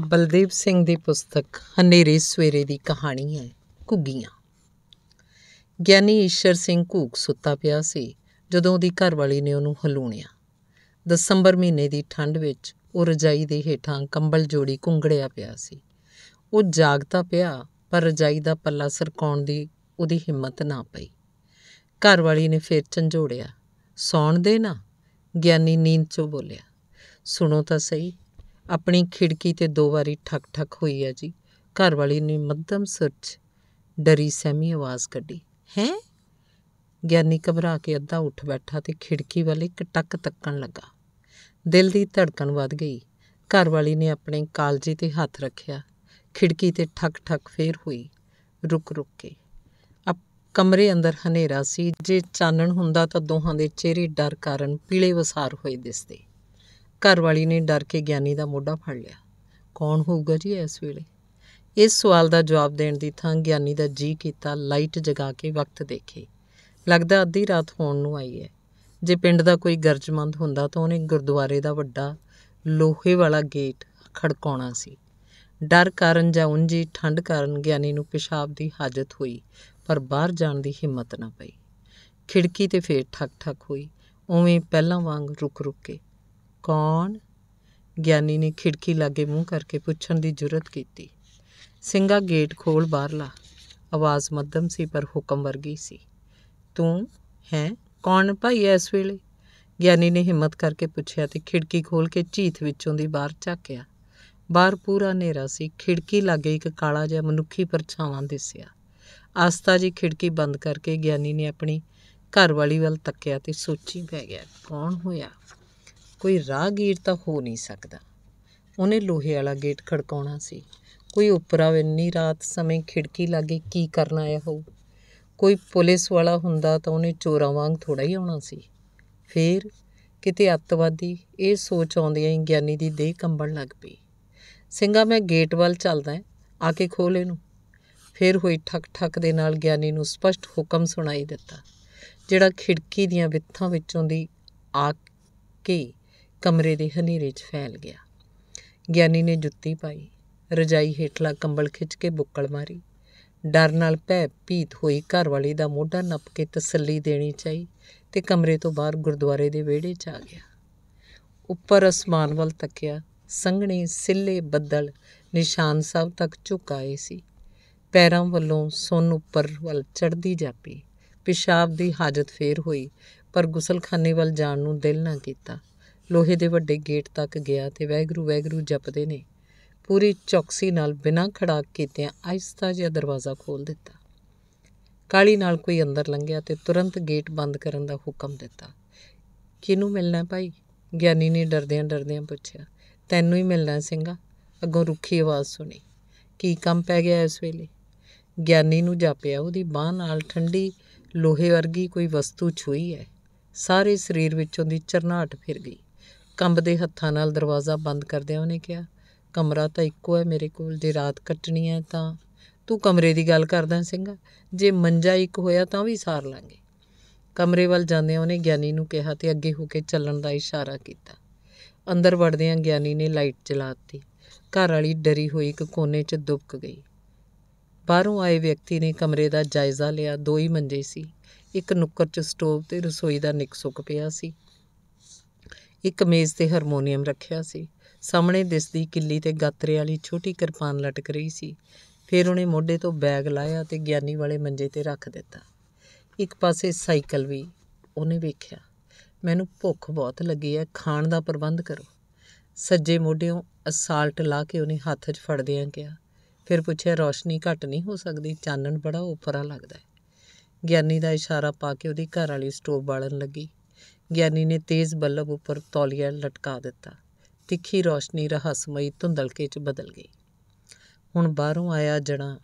ਬਲਦੇਵ ਸਿੰਘ ਦੀ ਪੁਸਤਕ ਹਨੇਰੇ ਸਵੇਰੇ ਦੀ ਕਹਾਣੀ ਹੈ ਘੁੱਗੀਆਂ ਗਿਆਨੀ ਈਸ਼ਰ ਸਿੰਘ ਘੂਕ ਸੁੱਤਾ ਪਿਆ ਸੀ ਜਦੋਂ ਉਹਦੀ ਘਰਵਾਲੀ ਨੇ ਉਹਨੂੰ ਹਲੂਣਿਆ ਦਸੰਬਰ ਮਹੀਨੇ ਦੀ ਠੰਡ ਵਿੱਚ ਉਹ ਰਜਾਈ ਦੇ ਹੇਠਾਂ ਕੰਬਲ ਜੋੜੀ ਕੁੰਗੜਿਆ ਪਿਆ ਸੀ ਉਹ ਜਾਗਦਾ ਪਿਆ ਪਰ ਰਜਾਈ ਦਾ ਪੱਲਾ ਸਰਕਾਉਣ ਦੀ ਉਹਦੀ ਹਿੰਮਤ ਨਾ ਪਈ ਘਰਵਾਲੀ ਨੇ ਫੇਰ ਝੰਜੋੜਿਆ ਸੌਣ ਦੇ ਨਾ ਗਿਆਨੀ ਨੀਂਦ 'ਚੋਂ ਬੋਲਿਆ ਸੁਣੋ ਤਾਂ ਸਹੀ ਆਪਣੀ ਖਿੜਕੀ ਤੇ ਦੋ ਵਾਰੀ ਠਕ-ਠਕ ਹੋਈ ਹੈ ਜੀ ਘਰ ਵਾਲੀ ਨੇ ਮੱਧਮ ਸੁਰ 'ਚ ਡਰੀ ਸਹਿਮੀ ਆਵਾਜ਼ ਕੱਢੀ ਹੈ ਗਿਆਨੀ ਘਬਰਾ ਕੇ ਅੱਧਾ ਉੱਠ ਬੈਠਾ ਤੇ ਖਿੜਕੀ ਵਾਲੇ ਕਟਕ ਤੱਕਣ ਲੱਗਾ ਦਿਲ ਦੀ ਧੜਕਣ ਵੱਧ ਗਈ ਘਰ ਵਾਲੀ ਨੇ ਆਪਣੇ ਕਾਲਜੀ ਤੇ ਹੱਥ ਰੱਖਿਆ ਖਿੜਕੀ ਤੇ ਠਕ-ਠਕ ਫੇਰ ਹੋਈ ਰੁਕ-ਰੁਕ ਕੇ ਅਬ ਕਮਰੇ ਅੰਦਰ ਹਨੇਰਾ ਸੀ ਜੇ ਚਾਨਣ ਹੁੰਦਾ ਤਾਂ ਦੋਹਾਂ ਦੇ ਚਿਹਰੇ ਡਰ ਕਾਰਨ ਪੀਲੇ ਵਸਾਰ ਹੋਏ ਦਿਸਦੇ ਘਰ ਵਾਲੀ ਨੇ ਡਰ ਕੇ ਗਿਆਨੀ ਦਾ ਮੋਢਾ ਫੜ ਲਿਆ ਕੌਣ ਹੋਊਗਾ ਜੀ ਇਸ ਵੇਲੇ ਇਸ ਸਵਾਲ ਦਾ ਜਵਾਬ ਦੇਣ ਦੀ ਥਾਂ ਗਿਆਨੀ ਦਾ ਜੀ ਕੀਤਾ ਲਾਈਟ ਜਗਾ ਕੇ ਵਕਤ ਦੇਖੇ ਲੱਗਦਾ ਅੱਧੀ ਰਾਤ ਹੋਣ ਨੂੰ ਆਈ ਹੈ ਜੇ ਪਿੰਡ ਦਾ ਕੋਈ ਗਰਜਮੰਦ ਹੁੰਦਾ ਤਾਂ ਉਹਨੇ ਗੁਰਦੁਆਰੇ ਦਾ ਵੱਡਾ ਲੋਹੇ ਵਾਲਾ ਗੇਟ ਖੜਕਾਉਣਾ ਸੀ ਡਰ ਕਾਰਨ ਜਾਂ ਉਂਝੀ ਠੰਡ ਕਾਰਨ ਗਿਆਨੀ ਨੂੰ ਪਿਸ਼ਾਬ ਦੀ ਹਾਜਤ ਹੋਈ ਪਰ ਬਾਹਰ ਜਾਣ ਦੀ ਹਿੰਮਤ ਨਾ ਪਈ ਖਿੜਕੀ ਤੇ ਫੇਰ ਠਕ ਠਕ ਹੋਈ ਉਵੇਂ ਪਹਿਲਾਂ ਵਾਂਗ ਰੁਕ ਰੁਕ ਕੇ ਕੌਣ ਗਿਆਨੀ ਨੇ ਖਿੜਕੀ ਲਾਗੇ ਮੂੰਹ ਕਰਕੇ ਪੁੱਛਣ ਦੀ ਜੁਰਤ ਕੀਤੀ ਸਿੰਘਾ ਗੇਟ ਖੋਲ ਬਾਹਰਲਾ ਆਵਾਜ਼ ਮੱਧਮ ਸੀ ਪਰ ਹੁਕਮ ਵਰਗੀ ਸੀ ਤੂੰ ਹੈ ਕੌਣ ਭਾਈ ਇਸ ਵੇਲੇ ਗਿਆਨੀ ਨੇ ਹਿੰਮਤ ਕਰਕੇ ਪੁੱਛਿਆ ਤੇ ਖਿੜਕੀ ਖੋਲ ਕੇ ਝੀਥ ਵਿੱਚੋਂ ਦੀ ਬਾਹਰ ਝਾਕਿਆ ਬਾਹਰ ਪੂਰਾ ਹਨੇਰਾ ਸੀ ਖਿੜਕੀ ਲਾਗੇ ਇੱਕ ਕਾਲਾ ਜਿਹਾ ਮਨੁੱਖੀ ਪਰਛਾਵਾਂ ਦਿਸਿਆ ਆਸਤਾ ਜੀ ਖਿੜਕੀ ਬੰਦ ਕਰਕੇ ਗਿਆਨੀ ਨੇ ਆਪਣੀ ਘਰ ਵਾਲੀ ਵੱਲ ਤੱਕਿਆ ਤੇ ਸੋਚੀ ਪੈ ਗਿਆ ਕੌਣ ਹੋਇਆ ਕੋਈ ਰਾਹਗੀਰ ਤਾਂ ਹੋ ਨਹੀਂ ਸਕਦਾ ਉਹਨੇ ਲੋਹੇ ਵਾਲਾ ਗੇਟ ਖੜਕਾਉਣਾ ਸੀ ਕੋਈ ਉਪਰਾ ਇੰਨੀ ਰਾਤ ਸਮੇਂ ਖਿੜਕੀ ਲਾਗੇ ਕੀ ਕਰਨ ਆਇਆ ਹੋਊ ਕੋਈ ਪੁਲਿਸ ਵਾਲਾ ਹੁੰਦਾ ਤਾਂ ਉਹਨੇ ਚੋਰਾਂ ਵਾਂਗ ਥੋੜਾ ਹੀ ਆਉਣਾ ਸੀ ਫੇਰ ਕਿਤੇ ਅੱਤਵਾਦੀ ਇਹ ਸੋਚ ਆਉਂਦੀ ਹੈ ਗਿਆਨੀ ਦੀ ਦੇਹ ਕੰਬਣ ਲੱਗ ਪਈ ਸਿੰਘਾ ਮੈਂ ਗੇਟ ਵੱਲ ਚੱਲਦਾ ਆ ਕੇ ਖੋਲ ਇਹਨੂੰ ਫੇਰ ਹੋਈ ਠਕ ਠਕ ਦੇ ਨਾਲ ਗਿਆਨੀ ਨੂੰ ਸਪਸ਼ਟ ਹੁਕਮ ਸੁਣਾਈ ਦਿੱਤਾ ਜਿਹੜਾ ਖਿੜਕੀ ਦੀਆਂ ਵਿੱਥਾਂ ਵਿੱਚੋਂ ਦੀ ਆ ਕੇ ਕਮਰੇ ਦੇ ਹਨੇਰੇ 'ਚ ਫੈਲ ਗਿਆ ਗਿਆਨੀ ਨੇ ਜੁੱਤੀ ਪਾਈ ਰਜਾਈ ਹੇਠਲਾ ਕੰਬਲ ਖਿੱਚ ਕੇ ਬੁੱਕਲ ਮਾਰੀ ਡਰ ਨਾਲ ਭੈ ਭੀਤ ਹੋਈ ਘਰ ਵਾਲੀ ਦਾ ਮੋਢਾ ਨੱਪ ਕੇ ਤਸੱਲੀ ਦੇਣੀ ਚਾਹੀ ਤੇ ਕਮਰੇ ਤੋਂ ਬਾਹਰ ਗੁਰਦੁਆਰੇ ਦੇ ਵਿਹੜੇ 'ਚ ਆ ਗਿਆ ਉੱਪਰ ਅਸਮਾਨ ਵੱਲ ਤੱਕਿਆ ਸੰਘਣੇ ਸਿੱਲੇ ਬੱਦਲ ਨਿਸ਼ਾਨ ਸਾਹਿਬ ਤੱਕ ਝੁਕਾਏ ਸੀ ਪੈਰਾਂ ਵੱਲੋਂ ਸੁੰਨ ਉੱਪਰ ਵੱਲ ਚੜਦੀ ਜਾਪੀ ਪਿਸ਼ਾਬ ਦੀ ਹਾਜਤ ਫੇਰ ਹੋਈ ਪਰ ਗੁਸਲਖਾਨੇ ਵੱਲ ਜਾਣ ਨੂੰ ਦਿਲ ਨਾ ਕੀਤਾ ਲੋਹੇ ਦੇ ਵੱਡੇ ਗੇਟ ਤੱਕ ਗਿਆ ਤੇ ਵੈਗਰੂ ਵੈਗਰੂ ਜਪਦੇ ਨੇ ਪੂਰੀ ਚੌਕਸੀ ਨਾਲ ਬਿਨਾਂ ਖੜਾਕ ਕੀਤੇ ਆਇਸਤਾ ਜਿਹਾ ਦਰਵਾਜ਼ਾ ਖੋਲ ਦਿੱਤਾ ਕਾਲੀ ਨਾਲ ਕੋਈ ਅੰਦਰ ਲੰਘਿਆ ਤੇ ਤੁਰੰਤ ਗੇਟ ਬੰਦ ਕਰਨ ਦਾ ਹੁਕਮ ਦਿੱਤਾ ਕਿਨੂੰ ਮਿਲਣਾ ਭਾਈ ਗਿਆਨੀ ਨੇ ਡਰਦਿਆਂ ਡਰਦਿਆਂ ਪੁੱਛਿਆ ਤੈਨੂੰ ਹੀ ਮਿਲਣਾ ਸਿੰਘਾ ਅੱਗੋਂ ਰੁੱਖੀ ਆਵਾਜ਼ ਸੁਣੀ ਕੀ ਕੰਮ ਪੈ ਗਿਆ ਇਸ ਵੇਲੇ ਗਿਆਨੀ ਨੂੰ ਜਾਪਿਆ ਉਹਦੀ ਬਾਹ ਨਾਲ ਠੰਡੀ ਲੋਹੇ ਵਰਗੀ ਕੋਈ ਵਸਤੂ ਛੂਈ ਹੈ ਸਾਰੇ ਸਰੀਰ ਵਿੱਚੋਂ ਦੀ ਚਰਨਾਟ ਫਿਰ ਗਈ ਕੰਬਦੇ ਹੱਥਾਂ ਨਾਲ ਦਰਵਾਜ਼ਾ ਬੰਦ ਕਰਦਿਆਂ ਉਹਨੇ ਕਿਹਾ ਕਮਰਾ ਤਾਂ ਇੱਕੋ ਹੈ ਮੇਰੇ ਕੋਲ ਜੇ ਰਾਤ ਕੱਟਣੀ ਹੈ ਤਾਂ ਤੂੰ ਕਮਰੇ ਦੀ ਗੱਲ ਕਰਦਾ ਸਿੰਘਾ ਜੇ ਮੰਜਾ ਇੱਕ ਹੋਇਆ ਤਾਂ ਵੀ ਸਾਰ ਲਾਂਗੇ ਕਮਰੇ ਵੱਲ ਜਾਂਦੇ ਉਹਨੇ ਗਿਆਨੀ ਨੂੰ ਕਿਹਾ ਤੇ ਅੱਗੇ ਹੋ ਕੇ ਚੱਲਣ ਦਾ ਇਸ਼ਾਰਾ ਕੀਤਾ ਅੰਦਰ ਵੜਦਿਆਂ ਗਿਆਨੀ ਨੇ ਲਾਈਟ ਜਲਾ ਦਿੱਤੀ ਘਰ ਵਾਲੀ ਡਰੀ ਹੋਈ ਇੱਕ ਕੋਨੇ 'ਚ ਦੁਬਕ ਗਈ ਬਾਹਰੋਂ ਆਏ ਵਿਅਕਤੀ ਨੇ ਕਮਰੇ ਦਾ ਜਾਇਜ਼ਾ ਲਿਆ ਦੋ ਹੀ ਮੰਜੇ ਸੀ ਇੱਕ ਨੁੱਕਰ 'ਚ ਸਟੋਵ ਤੇ ਰਸੋਈ ਦਾ ਸੁੱਕ ਪਿਆ ਸੀ ਇੱਕ ਮੇਜ਼ ਤੇ ਹਾਰਮੋਨੀਅਮ ਰੱਖਿਆ ਸੀ ਸਾਹਮਣੇ ਦਿਸਦੀ ਕਿੱਲੀ ਤੇ ਗਾਤਰੇ ਵਾਲੀ ਛੋਟੀ ਕਿਰਪਾਨ ਲਟਕ ਰਹੀ ਸੀ ਫਿਰ ਉਹਨੇ ਮੋਢੇ ਤੋਂ ਬੈਗ ਲਾਇਆ ਤੇ ਗਿਆਨੀ ਵਾਲੇ ਮੰਜੇ ਤੇ ਰੱਖ ਦਿੱਤਾ ਇੱਕ ਪਾਸੇ ਸਾਈਕਲ ਵੀ ਉਹਨੇ ਵੇਖਿਆ ਮੈਨੂੰ ਭੁੱਖ ਬਹੁਤ ਲੱਗੀ ਐ ਖਾਣ ਦਾ ਪ੍ਰਬੰਧ ਕਰੋ ਸੱਜੇ ਮੋਢਿਓਂ ਅਸਾਲਟ ਲਾ ਕੇ ਉਹਨੇ ਹੱਥ 'ਚ ਫੜਦਿਆਂ ਗਿਆ ਫਿਰ ਪੁੱਛਿਆ ਰੋਸ਼ਨੀ ਘਟ ਨਹੀਂ ਹੋ ਸਕਦੀ ਚਾਨਣ ਬੜਾ ਉਪਰਾ ਲੱਗਦਾ ਗਿਆਨੀ ਦਾ ਇਸ਼ਾਰਾ ਪਾ ਕੇ ਉਹਦੀ ਘਰ ਵਾਲੀ ਸਟੋਵ ਬਾਲਣ ਲੱਗੀ ਗਿਆਨੀ ਨੇ ਤੇਜ਼ ਬੱਲਬ ਉੱਪਰ ਤੌਲੀਆ ਲਟਕਾ ਦਿੱਤਾ ਤਿੱਖੀ ਰੌਸ਼ਨੀ ਰਹੱਸਮਈ ਧੁੰਦਲਕੇ 'ਚ ਬਦਲ ਗਈ ਹੁਣ ਬਾਹਰੋਂ ਆਇਆ ਜਣਾ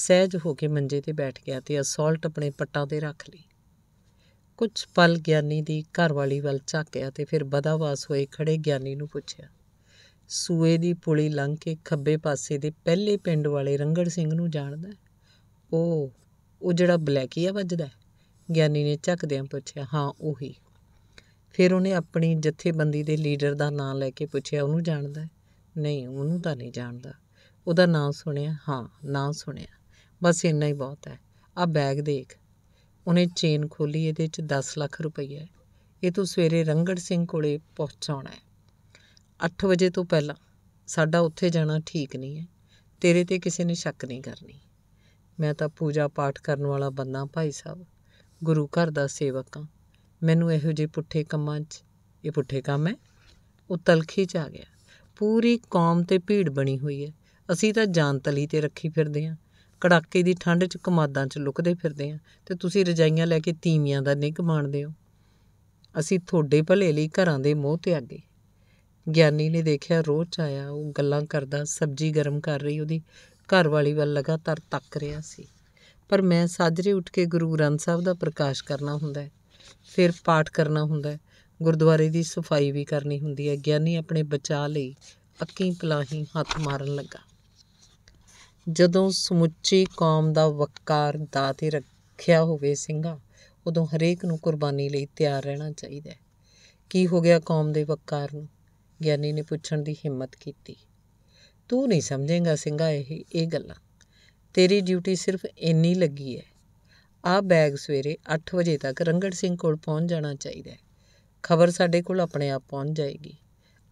ਸਹਿਜ ਹੋ ਕੇ ਮੰਜੇ ਤੇ ਬੈਠ ਗਿਆ ਤੇ ਅਸਾਲਟ ਆਪਣੇ ਪੱਟਾਂ ਤੇ ਰੱਖ ਲਈ ਕੁਝ ਪਲ ਗਿਆਨੀ ਦੀ ਘਰਵਾਲੀ ਵੱਲ ਝਾਕਿਆ ਤੇ ਫਿਰ ਬਦਾਵਾਸ ਹੋਏ ਖੜੇ ਗਿਆਨੀ ਨੂੰ ਪੁੱਛਿਆ ਸੂਏ ਦੀ ਪੁਲੀ ਲੰਘ ਕੇ ਖੱਬੇ ਪਾਸੇ ਦੇ ਪਹਿਲੇ ਪਿੰਡ ਵਾਲੇ ਰੰਗੜ ਸਿੰਘ ਨੂੰ ਜਾਣਦਾ ਉਹ ਉਹ ਜਿਹੜਾ ਬਲੈਕੀਆ ਵੱਜਦਾ ਗਿਆਨੀ ਨੇ ਝੱਕਦਿਆਂ ਪੁੱਛਿਆ ਹਾਂ ਉਹੀ ਫਿਰ ਉਹਨੇ ਆਪਣੀ ਜਥੇਬੰਦੀ ਦੇ ਲੀਡਰ ਦਾ ਨਾਮ ਲੈ ਕੇ ਪੁੱਛਿਆ ਉਹਨੂੰ ਜਾਣਦਾ ਨਹੀਂ ਉਹਨੂੰ ਤਾਂ ਨਹੀਂ ਜਾਣਦਾ ਉਹਦਾ ਨਾਮ ਸੁਣਿਆ ਹਾਂ ਨਾਮ ਸੁਣਿਆ ਬਸ ਇੰਨਾ ਹੀ ਬਹੁਤ ਹੈ ਆ ਬੈਗ ਦੇਖ ਉਹਨੇ ਚੇਨ ਖੋਲੀ ਇਹਦੇ ਚ 10 ਲੱਖ ਰੁਪਈਆ ਇਹ ਤੂੰ ਸਵੇਰੇ ਰੰਗੜ ਸਿੰਘ ਕੋਲੇ ਪਹੁੰਚਾਉਣਾ ਹੈ 8 ਵਜੇ ਤੋਂ ਪਹਿਲਾਂ ਸਾਡਾ ਉੱਥੇ ਜਾਣਾ ਠੀਕ ਨਹੀਂ ਹੈ ਤੇਰੇ ਤੇ ਕਿਸੇ ਨੇ ਸ਼ੱਕ ਨਹੀਂ ਕਰਨੀ ਮੈਂ ਤਾਂ ਪੂਜਾ ਪਾਠ ਕਰਨ ਵਾਲਾ ਬੰਦਾ ਭਾਈ ਸਾਹਿਬ ਗੁਰੂ ਘਰ ਦਾ ਸੇਵਕ ਹਾਂ ਮੈਨੂੰ ਇਹੋ ਜਿਹੇ ਪੁੱਠੇ ਕੰਮਾਂ 'ਚ ਇਹ ਪੁੱਠੇ ਕੰਮ ਹੈ ਉਹ ਤਲਖੀ 'ਚ ਆ ਗਿਆ ਪੂਰੀ ਕੌਮ ਤੇ ਭੀੜ ਬਣੀ ਹੋਈ ਹੈ ਅਸੀਂ ਤਾਂ ਜਾਨ ਤਲੀ ਤੇ ਰੱਖੀ ਫਿਰਦੇ ਆਂ ਕੜਾਕੇ ਦੀ ਠੰਡ 'ਚ ਕਮਾਦਾਂ 'ਚ ਲੁਕਦੇ ਫਿਰਦੇ ਆਂ ਤੇ ਤੁਸੀਂ ਰਜਾਈਆਂ ਲੈ ਕੇ ਤੀਵੀਆਂ ਦਾ ਨਿੱਘ ਮਾਣਦੇ ਹੋ ਅਸੀਂ ਤੁਹਾਡੇ ਭਲੇ ਲਈ ਘਰਾਂ ਦੇ ਮੋਹ ਤੇ ਆਗੇ ਗਿਆਨੀ ਨੇ ਦੇਖਿਆ ਰੋਹ ਚ ਆਇਆ ਉਹ ਗੱਲਾਂ ਕਰਦਾ ਸਬਜ਼ੀ ਗਰਮ ਕਰ ਰਹੀ ਉਹਦੀ ਘਰ ਵਾਲੀ ਵੱਲ ਲਗਾਤਾਰ ਤੱਕ ਰਿਹਾ ਸੀ ਪਰ ਮੈਂ ਸਾਜਰੇ ਉੱਠ ਕੇ ਗੁਰੂ ਗ੍ਰੰਥ ਸਾਹਿਬ ਦਾ ਪ੍ਰਕਾਸ਼ ਕਰਨਾ ਹੁੰਦਾ ਹੈ ਫਿਰ ਪਾਠ ਕਰਨਾ ਹੁੰਦਾ ਗੁਰਦੁਆਰੇ ਦੀ ਸਫਾਈ ਵੀ ਕਰਨੀ ਹੁੰਦੀ ਹੈ ਗਿਆਨੀ ਆਪਣੇ ਬਚਾ ਲਈ ਅੱਕੀ ਪਲਾਹੀ ਹੱਥ ਮਾਰਨ ਲੱਗਾ ਜਦੋਂ ਸਮੁੱਚੀ ਕੌਮ ਦਾ ਵਕਾਰ ਦਾਤੇ ਰੱਖਿਆ ਹੋਵੇ ਸਿੰਘਾ ਉਦੋਂ ਹਰੇਕ ਨੂੰ ਕੁਰਬਾਨੀ ਲਈ ਤਿਆਰ ਰਹਿਣਾ ਚਾਹੀਦਾ ਹੈ ਕੀ ਹੋ ਗਿਆ ਕੌਮ ਦੇ ਵਕਾਰ ਨੂੰ ਗਿਆਨੀ ਨੇ ਪੁੱਛਣ ਦੀ ਹਿੰਮਤ ਕੀਤੀ ਤੂੰ ਨਹੀਂ ਸਮਝੇਗਾ ਸਿੰਘਾ ਇਹ ਇਹ ਗੱਲਾਂ ਤੇਰੀ ਡਿਊਟੀ ਸਿਰਫ ਇੰਨੀ ਲੱਗੀ ਹੈ ਆ ਬੈਗ ਸਵੇਰੇ 8 ਵਜੇ ਤੱਕ ਰੰਗੜ ਸਿੰਘ ਕੋਲ ਪਹੁੰਚ ਜਾਣਾ ਚਾਹੀਦਾ ਹੈ ਖਬਰ ਸਾਡੇ ਕੋਲ ਆਪਣੇ ਆਪ ਪਹੁੰਚ ਜਾਏਗੀ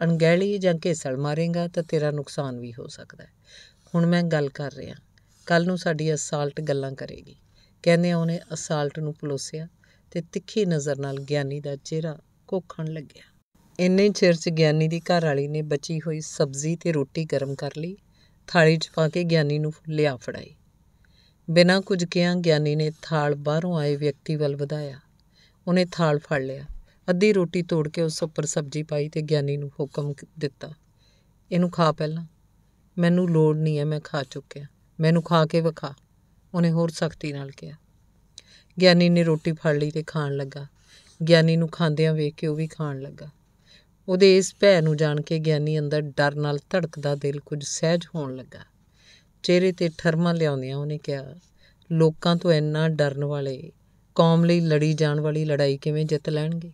ਅਣਗਹਿਲੀ ਜਾਂ ਘੇਸਲ ਮਾਰੇਗਾ ਤਾਂ ਤੇਰਾ ਨੁਕਸਾਨ ਵੀ ਹੋ ਸਕਦਾ ਹੈ ਹੁਣ ਮੈਂ ਗੱਲ ਕਰ ਰਿਹਾ ਕੱਲ ਨੂੰ ਸਾਡੀ ਅਸਾਲਟ ਗੱਲਾਂ ਕਰੇਗੀ ਕਹਿੰਦੇ ਉਹਨੇ ਅਸਾਲਟ ਨੂੰ ਪਲੋਸਿਆ ਤੇ ਤਿੱਖੀ ਨਜ਼ਰ ਨਾਲ ਗਿਆਨੀ ਦਾ ਚਿਹਰਾ ਕੋਖਣ ਲੱਗਿਆ ਇੰਨੇ ਚਿਰ 'ਚ ਗਿਆਨੀ ਦੀ ਘਰ ਵਾਲੀ ਨੇ ਬਚੀ ਹੋਈ ਸਬਜ਼ੀ ਤੇ ਰੋਟੀ ਗਰਮ ਕਰ ਲਈ ਥਾਲੀ 'ਚ ਪਾ ਕੇ ਗਿਆਨੀ ਨੂੰ ਲਿਆ ਫੜਾਈ ਬਿਨਾਂ ਕੁਝ ਕਿਹਾ ਗਿਆਨੀ ਨੇ ਥਾਲ ਬਾਹਰੋਂ ਆਏ ਵਿਅਕਤੀ ਵੱਲ ਵਧਾਇਆ ਉਹਨੇ ਥਾਲ ਫੜ ਲਿਆ ਅੱਧੀ ਰੋਟੀ ਤੋੜ ਕੇ ਉਸ ਉੱਪਰ ਸਬਜ਼ੀ ਪਾਈ ਤੇ ਗਿਆਨੀ ਨੂੰ ਹੁਕਮ ਦਿੱਤਾ ਇਹਨੂੰ ਖਾ ਪਹਿਲਾਂ ਮੈਨੂੰ ਲੋੜ ਨਹੀਂ ਐ ਮੈਂ ਖਾ ਚੁੱਕਿਆ ਮੈਨੂੰ ਖਾ ਕੇ ਵਿਖਾ ਉਹਨੇ ਹੋਰ ਸਖਤੀ ਨਾਲ ਕਿਹਾ ਗਿਆਨੀ ਨੇ ਰੋਟੀ ਫੜ ਲਈ ਤੇ ਖਾਣ ਲੱਗਾ ਗਿਆਨੀ ਨੂੰ ਖਾਂਦਿਆਂ ਵੇਖ ਕੇ ਉਹ ਵੀ ਖਾਣ ਲੱਗਾ ਉਹਦੇ ਇਸ ਭੈ ਨੂੰ ਜਾਣ ਕੇ ਗਿਆਨੀ ਅੰਦਰ ਡਰ ਨਾਲ ਧੜਕਦਾ ਦਿਲ ਕੁਝ ਸਹਿਜ ਹੋਣ ਲੱਗਾ ਚਿਹਰੇ ਤੇ ਠਰਮਾ ਲਿਆਉਂਦਿਆਂ ਉਹਨੇ ਕਿਹਾ ਲੋਕਾਂ ਤੋਂ ਇੰਨਾ ਡਰਨ ਵਾਲੇ ਕੌਮ ਲਈ ਲੜੀ ਜਾਣ ਵਾਲੀ ਲੜਾਈ ਕਿਵੇਂ ਜਿੱਤ ਲੈਣਗੇ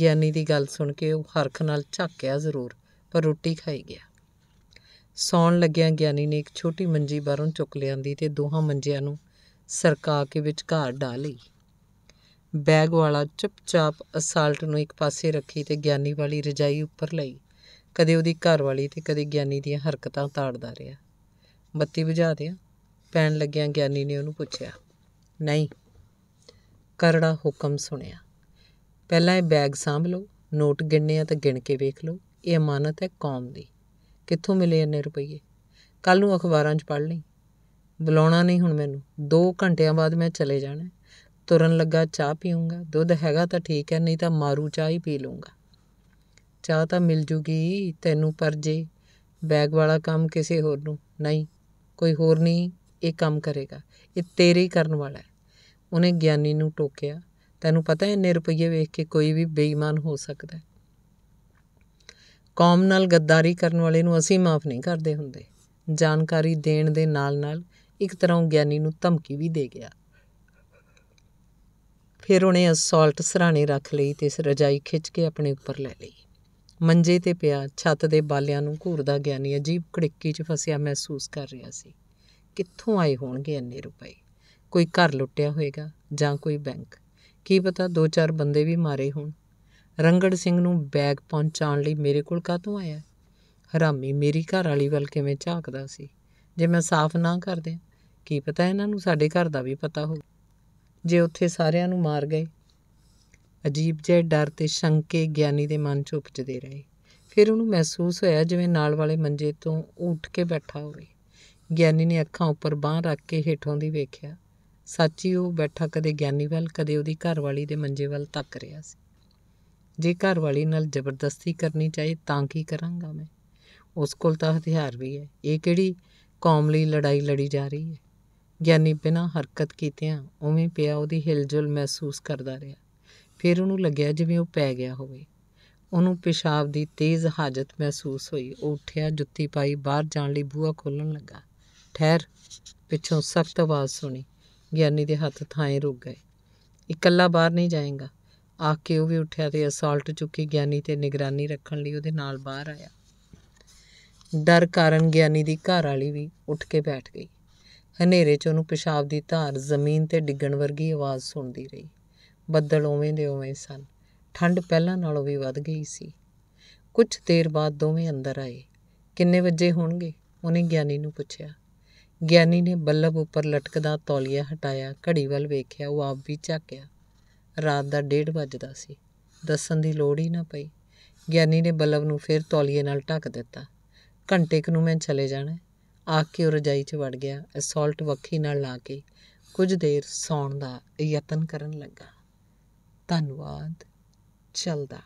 ਗਿਆਨੀ ਦੀ ਗੱਲ ਸੁਣ ਕੇ ਉਹ ਹਰਖ ਨਾਲ ਝਾਕਿਆ ਜ਼ਰੂਰ ਪਰ ਰੋਟੀ ਖਾਈ ਗਿਆ ਸੌਣ ਲੱਗਿਆਂ ਗਿਆਨੀ ਨੇ ਇੱਕ ਛੋਟੀ ਮੰਜੀ ਬਾਹਰੋਂ ਚੁੱਕ ਲਿਆਂਦੀ ਤੇ ਦੋਹਾਂ ਮੰਜਿਆਂ ਨੂੰ ਸਰਕਾ ਕੇ ਵਿਚਕਾਰ ਢਾ ਲਈ ਬੈਗ ਵਾਲਾ ਚੁੱਪਚਾਪ ਅਸਾਲਟ ਨੂੰ ਇੱਕ ਪਾਸੇ ਰੱਖੀ ਤੇ ਗਿਆਨੀ ਵਾਲੀ ਰਜਾਈ ਉੱਪਰ ਲਈ ਕਦੇ ਉਹਦੀ ਘਰ ਵਾਲੀ ਤੇ ਕਦੇ ਗਿਆਨੀ ਦੀਆਂ ਹਰਕਤਾਂ ਤਾੜਦਾ ਰਿਹਾ ਬੱਤੀ ਬੁਝਾ ਦਿਆ ਪੈਣ ਲੱਗਿਆ ਗਿਆਨੀ ਨੇ ਉਹਨੂੰ ਪੁੱਛਿਆ ਨਹੀਂ ਕਰੜਾ ਹੁਕਮ ਸੁਣਿਆ ਪਹਿਲਾਂ ਇਹ ਬੈਗ ਸਾਂਭ ਲਓ ਨੋਟ ਗਿਣਨੇ ਆ ਤਾਂ ਗਿਣ ਕੇ ਵੇਖ ਲਓ ਇਹ ਅਮਾਨਤ ਹੈ ਕੌਮ ਦੀ ਕਿੱਥੋਂ ਮਿਲੇ ਇੰਨੇ ਰੁਪਏ ਕੱਲ ਨੂੰ ਅਖਬਾਰਾਂ 'ਚ ਪੜ੍ਹ ਲਈ ਬੁਲਾਉਣਾ ਨਹੀਂ ਹੁਣ ਮੈਨੂੰ 2 ਘੰਟਿਆਂ ਬਾਅਦ ਮੈਂ ਚਲੇ ਜਾਣਾ ਤੁਰਨ ਲੱਗਾ ਚਾਹ ਪੀਉਂਗਾ ਦੁੱਧ ਹੈਗਾ ਤਾਂ ਠੀਕ ਹੈ ਨਹੀਂ ਤਾਂ ਮਾਰੂ ਚਾਹ ਹੀ ਪੀ ਲੂੰਗਾ ਚਾਹ ਤਾਂ ਮਿਲ ਜੂਗੀ ਤੈਨੂੰ ਪਰ ਜੇ ਬੈਗ ਵਾਲਾ ਕੰਮ ਕਿਸੇ ਹੋਰ ਨੂੰ ਨਹੀਂ ਕੋਈ ਹੋਰ ਨਹੀਂ ਇਹ ਕੰਮ ਕਰੇਗਾ ਇਹ ਤੇਰੇ ਹੀ ਕਰਨ ਵਾਲਾ ਹੈ ਉਹਨੇ ਗਿਆਨੀ ਨੂੰ ਟੋਕਿਆ ਤੈਨੂੰ ਪਤਾ ਹੈ ਇੰਨੇ ਰੁਪਏ ਵੇਖ ਕੇ ਕੋਈ ਵੀ ਬੇਈਮਾਨ ਹੋ ਸਕਦਾ ਹੈ ਕੌਮ ਨਾਲ ਗੱਦਾਰੀ ਕਰਨ ਵਾਲੇ ਨੂੰ ਅਸੀਂ ਮਾਫ ਨਹੀਂ ਕਰਦੇ ਹੁੰਦੇ ਜਾਣਕਾਰੀ ਦੇਣ ਦੇ ਨਾਲ-ਨਾਲ ਇੱਕ ਤਰ੍ਹਾਂ ਗਿਆਨੀ ਨੂੰ ਧਮਕੀ ਵੀ ਦੇ ਗਿਆ ਫਿਰ ਉਹਨੇ ਅਸਾਲਟ ਸਰਾਣੇ ਰੱਖ ਲਈ ਤੇ ਇਸ ਰਜਾਈ ਖਿੱਚ ਕੇ ਆਪਣੇ ਉੱਪਰ ਲੈ ਲਈ ਮੰਜੇ ਤੇ ਪਿਆ ਛੱਤ ਦੇ ਬਾਲਿਆਂ ਨੂੰ ਘੂਰਦਾ ਗਿਆਨੀ ਅਜੀਬ ਕੜਿੱਕੀ 'ਚ ਫਸਿਆ ਮਹਿਸੂਸ ਕਰ ਰਿਹਾ ਸੀ ਕਿੱਥੋਂ ਆਏ ਹੋਣਗੇ ਇੰਨੇ ਰੁਪਏ ਕੋਈ ਘਰ ਲੁੱਟਿਆ ਹੋਵੇਗਾ ਜਾਂ ਕੋਈ ਬੈਂਕ ਕੀ ਪਤਾ ਦੋ ਚਾਰ ਬੰਦੇ ਵੀ ਮਾਰੇ ਹੋਣ ਰੰਗੜ ਸਿੰਘ ਨੂੰ ਬੈਗ ਪਹੁੰਚਾਉਣ ਲਈ ਮੇਰੇ ਕੋਲ ਕਾਹਤੋਂ ਆਇਆ ਹਰਾਮੀ ਮੇਰੀ ਘਰ ਵਾਲੀ ਵੱਲ ਕਿਵੇਂ ਝਾਕਦਾ ਸੀ ਜੇ ਮੈਂ ਸਾਫ਼ ਨਾ ਕਰ ਦਿਆਂ ਕੀ ਪਤਾ ਇਹਨਾਂ ਨੂੰ ਸਾਡੇ ਘਰ ਦਾ ਵੀ ਪਤਾ ਹੋ ਜੇ ਉੱਥੇ ਸਾਰਿਆਂ ਨੂੰ ਮਾਰ ਗਏ ਅਜੀਬ ਜਿਹਾ ਡਰ ਤੇ ਸ਼ੰਕੇ ਗਿਆਨੀ ਦੇ ਮਨ 'ਚ ਉਪਜਦੇ ਰਹੇ ਫਿਰ ਉਹਨੂੰ ਮਹਿਸੂਸ ਹੋਇਆ ਜਿਵੇਂ ਨਾਲ ਵਾਲੇ ਮੰਜੇ ਤੋਂ ਉੱਠ ਕੇ ਬੈਠਾ ਹੋਵੇ ਗਿਆਨੀ ਨੇ ਅੱਖਾਂ ਉੱਪਰ ਬਾਹ ਰੱਖ ਕੇ ਹੇਠੋਂ ਦੀ ਵੇਖਿਆ ਸੱਚੀ ਉਹ ਬੈਠਾ ਕਦੇ ਗਿਆਨੀ ਵੱਲ ਕਦੇ ਉਹਦੀ ਘਰਵਾਲੀ ਦੇ ਮੰਜੇ ਵੱਲ ਤੱਕ ਰਿਹਾ ਸੀ ਜੇ ਘਰਵਾਲੀ ਨਾਲ ਜ਼ਬਰਦਸਤੀ ਕਰਨੀ ਚਾਹੀ ਤਾਂ ਕੀ ਕਰਾਂਗਾ ਮੈਂ ਉਸ ਕੋਲ ਤਾਂ ਹਥਿਆਰ ਵੀ ਹੈ ਇਹ ਕਿਹੜੀ ਕੌਮ ਲਈ ਲੜਾਈ ਲੜੀ ਜਾ ਰਹੀ ਹੈ ਗਿਆਨੀ ਬਿਨਾਂ ਹਰਕਤ ਆ ਉਵੇਂ ਪਿਆ ਉਹਦੀ ਹਿਲਜੁਲ ਮਹਿਸੂਸ ਕਰਦਾ ਰਿਹਾ ਫਿਰ ਉਹਨੂੰ ਲੱਗਿਆ ਜਿਵੇਂ ਉਹ ਪੈ ਗਿਆ ਹੋਵੇ ਉਹਨੂੰ ਪਿਸ਼ਾਬ ਦੀ ਤੇਜ਼ ਹਾਜਤ ਮਹਿਸੂਸ ਹੋਈ ਉਹ ਉੱਠਿਆ ਜੁੱਤੀ ਪਾਈ ਬਾਹਰ ਜਾਣ ਲਈ ਬੂਹਾ ਖੋਲਣ ਲੱਗਾ ਠਹਿਰ ਪਿੱਛੋਂ ਸਖਤ ਆਵਾਜ਼ ਸੁਣੀ ਗਿਆਨੀ ਦੇ ਹੱਥ ਥਾਂੇ ਰੁਕ ਗਏ ਇਕੱਲਾ ਬਾਹਰ ਨਹੀਂ ਜਾਏਗਾ ਆ ਕੇ ਉਹ ਵੀ ਉੱਠਿਆ ਤੇ ਅਸਾਲਟ ਚੁੱਕੀ ਗਿਆਨੀ ਤੇ ਨਿਗਰਾਨੀ ਰੱਖਣ ਲਈ ਉਹਦੇ ਨਾਲ ਬਾਹਰ ਆਇਆ ਡਰ ਕਾਰਨ ਗਿਆਨੀ ਦੀ ਘਰ ਵਾਲੀ ਵੀ ਉੱਠ ਕੇ ਬੈਠ ਗਈ ਹਨੇਰੇ 'ਚ ਉਹਨੂੰ ਪਿਸ਼ਾਬ ਦੀ ਧਾਰ ਜ਼ਮੀਨ ਤੇ ਡਿੱਗਣ ਵਰਗੀ ਆਵਾਜ਼ ਸੁਣਦੀ ਰਹੀ ਬੱਦਲ ਉਵੇਂ ਦੇ ਉਵੇਂ ਸਨ ਠੰਡ ਪਹਿਲਾਂ ਨਾਲੋਂ ਵੀ ਵੱਧ ਗਈ ਸੀ ਕੁਝ ਦੇਰ ਬਾਅਦ ਦੋਵੇਂ ਅੰਦਰ ਆਏ ਕਿੰਨੇ ਵਜੇ ਹੋਣਗੇ ਉਹਨੇ ਗਿਆਨੀ ਨੂੰ ਪੁੱਛਿਆ ਗਿਆਨੀ ਨੇ ਬੱਲਬ ਉੱਪਰ ਲਟਕਦਾ ਤੌਲੀਆ ਹਟਾਇਆ ਘੜੀ ਵੱਲ ਵੇਖਿਆ ਉਹ ਆਪ ਵੀ ਝਾਕਿਆ ਰਾਤ ਦਾ 1:30 ਵੱਜਦਾ ਸੀ ਦੱਸਣ ਦੀ ਲੋੜ ਹੀ ਨਾ ਪਈ ਗਿਆਨੀ ਨੇ ਬੱਲਬ ਨੂੰ ਫਿਰ ਤੌਲੀਏ ਨਾਲ ਢੱਕ ਦਿੱਤਾ ਘੰਟੇ ਕੁ ਨੂੰ ਮੈਂ ਚਲੇ ਜਾਣਾ ਆ ਕੇ ਉਹ ਰਜਾਈ 'ਚ ਵੜ ਗਿਆ ਅਸਾਲਟ ਵੱਖੀ ਨਾਲ ਲਾ ਕੇ ਕੁਝ ਦੇਰ ਸੌਣ ਦਾ ਯਤਨ ਕਰਨ ਲੱਗਾ ਧੰਨਵਾਦ ਚੱਲਦਾ